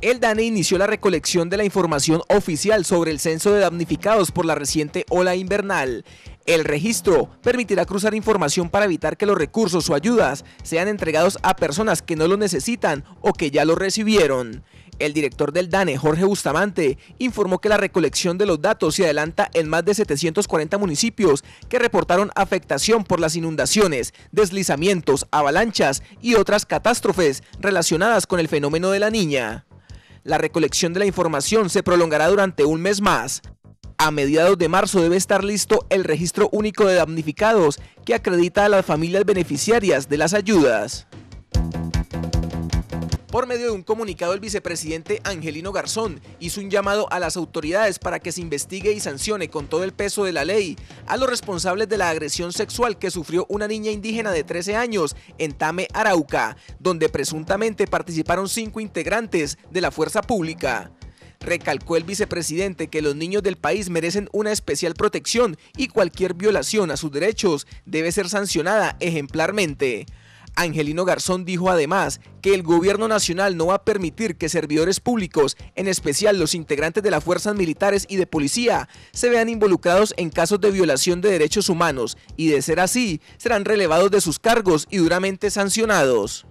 El DANE inició la recolección de la información oficial sobre el censo de damnificados por la reciente ola invernal. El registro permitirá cruzar información para evitar que los recursos o ayudas sean entregados a personas que no lo necesitan o que ya lo recibieron. El director del DANE, Jorge Bustamante, informó que la recolección de los datos se adelanta en más de 740 municipios que reportaron afectación por las inundaciones, deslizamientos, avalanchas y otras catástrofes relacionadas con el fenómeno de la niña. La recolección de la información se prolongará durante un mes más. A mediados de marzo debe estar listo el registro único de damnificados que acredita a las familias beneficiarias de las ayudas. Por medio de un comunicado, el vicepresidente Angelino Garzón hizo un llamado a las autoridades para que se investigue y sancione con todo el peso de la ley a los responsables de la agresión sexual que sufrió una niña indígena de 13 años en Tame, Arauca, donde presuntamente participaron cinco integrantes de la fuerza pública. Recalcó el vicepresidente que los niños del país merecen una especial protección y cualquier violación a sus derechos debe ser sancionada ejemplarmente. Angelino Garzón dijo además que el gobierno nacional no va a permitir que servidores públicos, en especial los integrantes de las fuerzas militares y de policía, se vean involucrados en casos de violación de derechos humanos y de ser así, serán relevados de sus cargos y duramente sancionados.